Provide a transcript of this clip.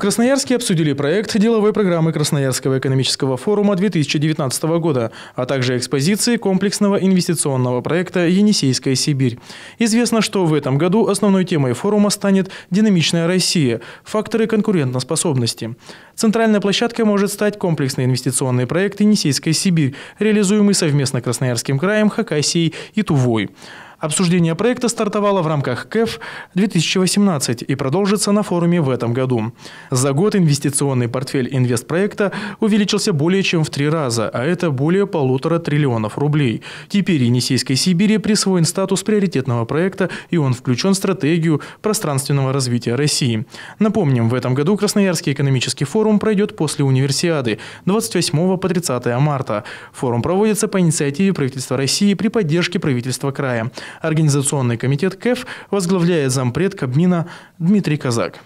Красноярске обсудили проект деловой программы Красноярского экономического форума 2019 года, а также экспозиции комплексного инвестиционного проекта «Енисейская Сибирь». Известно, что в этом году основной темой форума станет «Динамичная Россия. Факторы конкурентоспособности». Центральной площадкой может стать комплексный инвестиционный проект «Енисейская Сибирь», реализуемый совместно Красноярским краем, Хакасией и Тувой. Обсуждение проекта стартовало в рамках КЭФ 2018 и продолжится на форуме в этом году. За год инвестиционный портфель инвестпроекта увеличился более чем в три раза, а это более полутора триллионов рублей. Теперь Енисейской Сибири присвоен статус приоритетного проекта, и он включен в стратегию пространственного развития России. Напомним, в этом году Красноярский экономический форум пройдет после универсиады 28 по 30 марта. Форум проводится по инициативе правительства России при поддержке правительства края. Организационный комитет КЭФ возглавляет зампред Кабмина Дмитрий Казак.